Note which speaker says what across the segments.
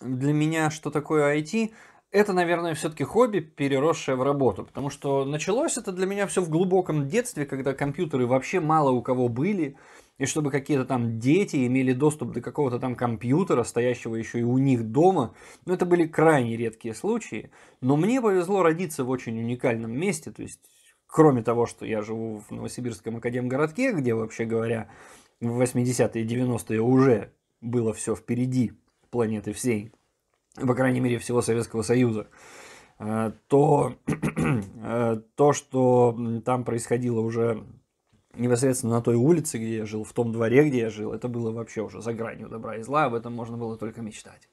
Speaker 1: для меня, что такое IT, это, наверное, все-таки хобби, переросшее в работу. Потому что началось это для меня все в глубоком детстве, когда компьютеры вообще мало у кого были. И чтобы какие-то там дети имели доступ до какого-то там компьютера, стоящего еще и у них дома, ну это были крайне редкие случаи. Но мне повезло родиться в очень уникальном месте, то есть кроме того, что я живу в Новосибирском академгородке, где, вообще говоря, в 80-е и 90-е уже было все впереди планеты всей, по крайней мере, всего Советского Союза, э, то э, то, что там происходило уже непосредственно на той улице, где я жил, в том дворе, где я жил, это было вообще уже за гранью добра и зла, об этом можно было только мечтать.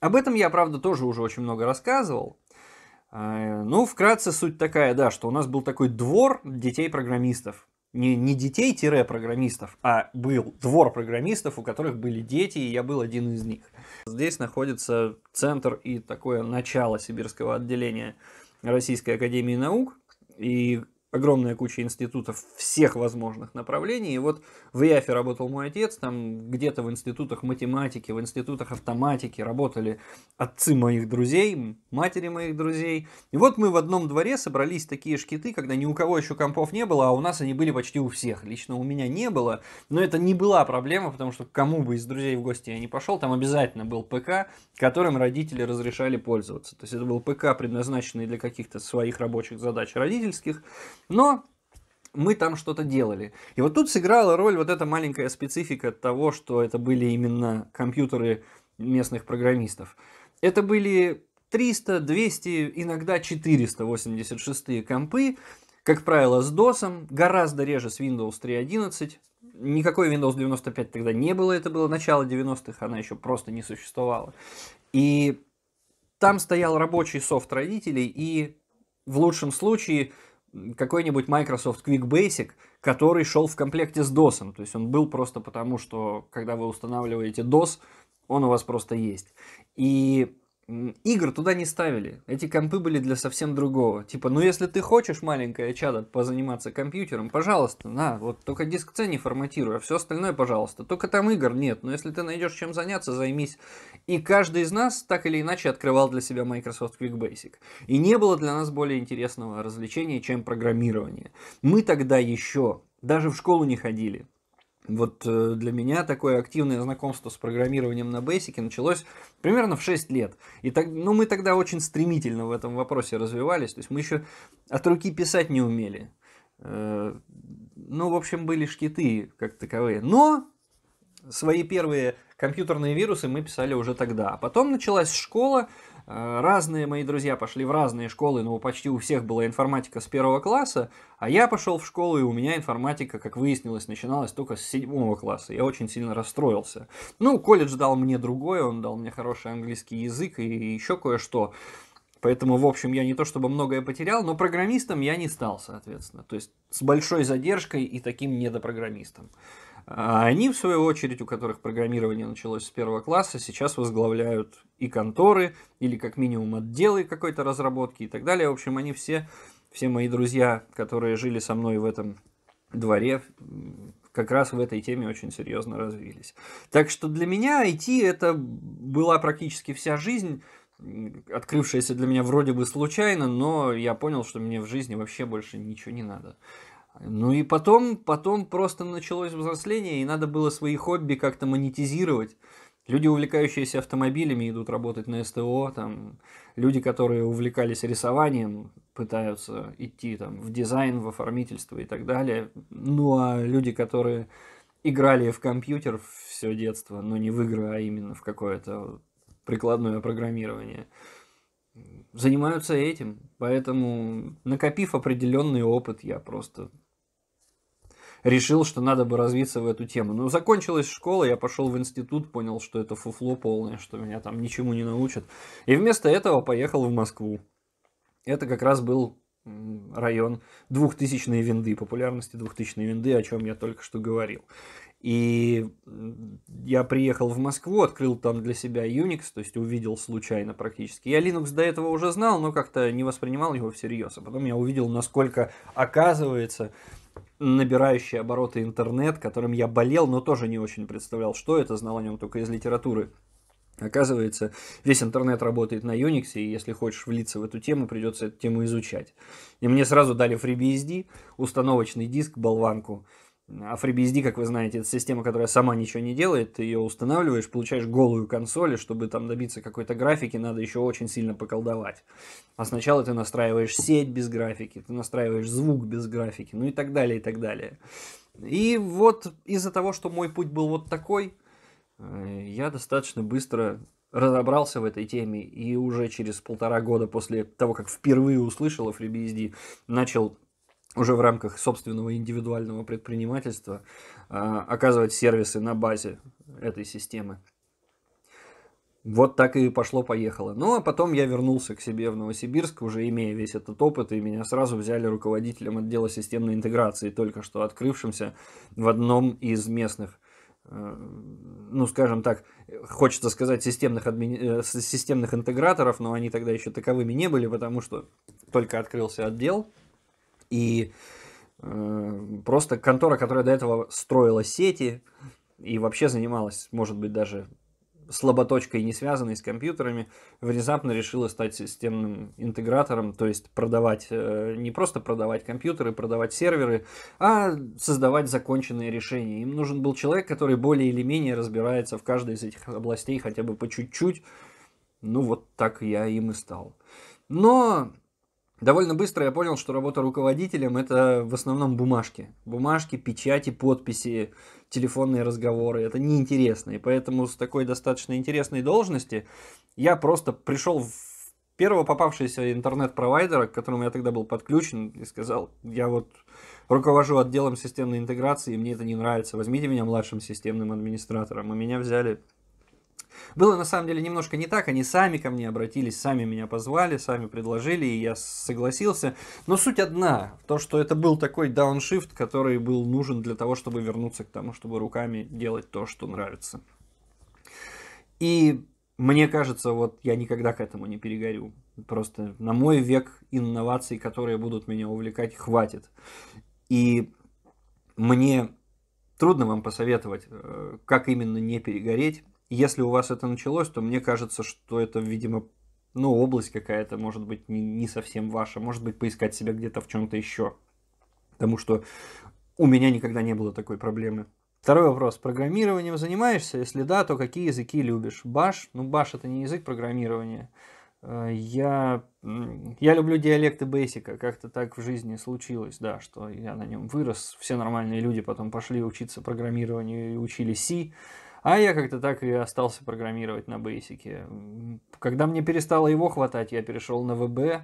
Speaker 1: Об этом я, правда, тоже уже очень много рассказывал. Э, ну, вкратце суть такая, да, что у нас был такой двор детей-программистов не, не детей-программистов, а был двор программистов, у которых были дети, и я был один из них. Здесь находится центр и такое начало сибирского отделения Российской Академии Наук, и огромная куча институтов всех возможных направлений. И вот в ИАФе работал мой отец, там где-то в институтах математики, в институтах автоматики работали отцы моих друзей, матери моих друзей. И вот мы в одном дворе собрались такие шкиты, когда ни у кого еще компов не было, а у нас они были почти у всех. Лично у меня не было, но это не была проблема, потому что кому бы из друзей в гости я не пошел, там обязательно был ПК, которым родители разрешали пользоваться. То есть это был ПК, предназначенный для каких-то своих рабочих задач родительских, но мы там что-то делали. И вот тут сыграла роль вот эта маленькая специфика того, что это были именно компьютеры местных программистов. Это были 300, 200, иногда 486 компы, как правило, с DOS, гораздо реже с Windows 3.11. Никакой Windows 95 тогда не было, это было начало 90-х, она еще просто не существовала. И там стоял рабочий софт родителей, и в лучшем случае какой-нибудь Microsoft Quick Basic, который шел в комплекте с DOS. То есть он был просто потому, что когда вы устанавливаете DOS, он у вас просто есть. И игр туда не ставили. Эти компы были для совсем другого. Типа, ну если ты хочешь, маленькая чада, позаниматься компьютером, пожалуйста, на, вот только диск C не форматируй, а все остальное, пожалуйста. Только там игр нет, но если ты найдешь чем заняться, займись. И каждый из нас так или иначе открывал для себя Microsoft Quick Basic. И не было для нас более интересного развлечения, чем программирование. Мы тогда еще даже в школу не ходили. Вот э, для меня такое активное знакомство с программированием на Basic началось примерно в 6 лет. И так, ну, мы тогда очень стремительно в этом вопросе развивались. То есть мы еще от руки писать не умели. Э, ну, в общем, были шкиты как таковые. Но свои первые компьютерные вирусы мы писали уже тогда. А потом началась школа, Э, разные мои друзья пошли в разные школы, но почти у всех была информатика с первого класса, а я пошел в школу, и у меня информатика, как выяснилось, начиналась только с седьмого класса. Я очень сильно расстроился. Ну, колледж дал мне другое, он дал мне хороший английский язык и еще кое-что. Поэтому, в общем, я не то чтобы многое потерял, но программистом я не стал, соответственно. То есть с большой задержкой и таким недопрограммистом. А они, в свою очередь, у которых программирование началось с первого класса, сейчас возглавляют и конторы, или как минимум отделы какой-то разработки и так далее. В общем, они все, все мои друзья, которые жили со мной в этом дворе, как раз в этой теме очень серьезно развились. Так что для меня IT это была практически вся жизнь, открывшаяся для меня вроде бы случайно, но я понял, что мне в жизни вообще больше ничего не надо. Ну и потом, потом просто началось взросление, и надо было свои хобби как-то монетизировать. Люди, увлекающиеся автомобилями, идут работать на СТО, там, люди, которые увлекались рисованием, пытаются идти там, в дизайн, в оформительство и так далее. Ну а люди, которые играли в компьютер все детство, но не в игры, а именно в какое-то прикладное программирование – занимаются этим. Поэтому, накопив определенный опыт, я просто решил, что надо бы развиться в эту тему. Но закончилась школа, я пошел в институт, понял, что это фуфло полное, что меня там ничему не научат. И вместо этого поехал в Москву. Это как раз был район 2000 винды, популярности 2000 винды, о чем я только что говорил. И я приехал в Москву, открыл там для себя Unix, то есть увидел случайно практически. Я Linux до этого уже знал, но как-то не воспринимал его всерьез. А потом я увидел, насколько оказывается набирающие обороты интернет, которым я болел, но тоже не очень представлял, что это, знал о нем только из литературы. Оказывается, весь интернет работает на Unix, и если хочешь влиться в эту тему, придется эту тему изучать. И мне сразу дали FreeBSD, установочный диск, болванку – а FreeBSD, как вы знаете, это система, которая сама ничего не делает, ты ее устанавливаешь, получаешь голую консоль, и чтобы там добиться какой-то графики, надо еще очень сильно поколдовать. А сначала ты настраиваешь сеть без графики, ты настраиваешь звук без графики, ну и так далее, и так далее. И вот из-за того, что мой путь был вот такой, э, я достаточно быстро разобрался в этой теме и уже через полтора года после того, как впервые услышал о FreeBSD, начал уже в рамках собственного индивидуального предпринимательства а, оказывать сервисы на базе этой системы. Вот так и пошло-поехало. Ну, а потом я вернулся к себе в Новосибирск, уже имея весь этот опыт, и меня сразу взяли руководителем отдела системной интеграции, только что открывшимся в одном из местных, э, ну, скажем так, хочется сказать, системных, адми... Э, системных интеграторов, но они тогда еще таковыми не были, потому что только открылся отдел, и э, просто контора, которая до этого строила сети и вообще занималась, может быть, даже слаботочкой, не связанной с компьютерами, внезапно решила стать системным интегратором, то есть продавать, э, не просто продавать компьютеры, продавать серверы, а создавать законченные решения. Им нужен был человек, который более или менее разбирается в каждой из этих областей хотя бы по чуть-чуть. Ну вот так я им и стал. Но довольно быстро я понял, что работа руководителем это в основном бумажки. Бумажки, печати, подписи, телефонные разговоры. Это неинтересно. И поэтому с такой достаточно интересной должности я просто пришел в первого попавшегося интернет-провайдера, к которому я тогда был подключен, и сказал, я вот руковожу отделом системной интеграции, и мне это не нравится, возьмите меня младшим системным администратором. И меня взяли было на самом деле немножко не так, они сами ко мне обратились, сами меня позвали, сами предложили, и я согласился. Но суть одна, то, что это был такой дауншифт, который был нужен для того, чтобы вернуться к тому, чтобы руками делать то, что нравится. И мне кажется, вот я никогда к этому не перегорю. Просто на мой век инноваций, которые будут меня увлекать, хватит. И мне трудно вам посоветовать, э, как именно не перегореть если у вас это началось, то мне кажется, что это, видимо, ну, область какая-то, может быть, не, не совсем ваша, может быть, поискать себя где-то в чем-то еще. Потому что у меня никогда не было такой проблемы. Второй вопрос. Программированием занимаешься? Если да, то какие языки любишь? Баш? Ну, баш это не язык программирования. Э, я, я люблю диалекты бейсика, как-то так в жизни случилось, да, что я на нем вырос. Все нормальные люди потом пошли учиться программированию и учили C, а я как-то так и остался программировать на бейсике. Когда мне перестало его хватать, я перешел на VB,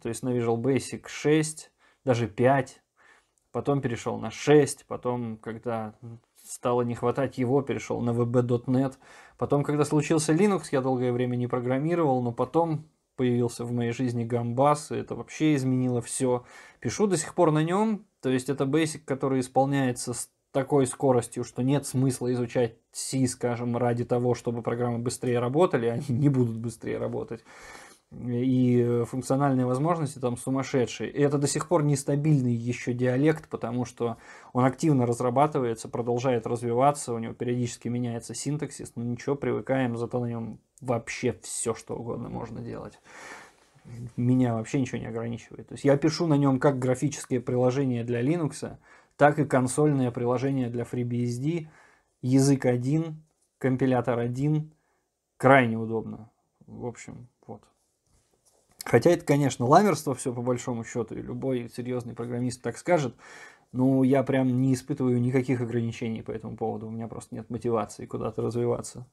Speaker 1: то есть на Visual Basic 6, даже 5. Потом перешел на 6, потом, когда стало не хватать его, перешел на VB.NET. Потом, когда случился Linux, я долгое время не программировал, но потом появился в моей жизни Gambas, и это вообще изменило все. Пишу до сих пор на нем, то есть это Basic, который исполняется такой скоростью, что нет смысла изучать C, скажем, ради того, чтобы программы быстрее работали, а они не будут быстрее работать. И функциональные возможности там сумасшедшие. И это до сих пор нестабильный еще диалект, потому что он активно разрабатывается, продолжает развиваться, у него периодически меняется синтаксис, но ничего, привыкаем, зато на нем вообще все, что угодно можно делать меня вообще ничего не ограничивает. То есть я пишу на нем как графические приложения для Linux, так и консольное приложение для FreeBSD. Язык один, компилятор один. Крайне удобно. В общем, вот. Хотя это, конечно, ламерство все по большому счету, и любой серьезный программист так скажет. Но я прям не испытываю никаких ограничений по этому поводу, у меня просто нет мотивации куда-то развиваться.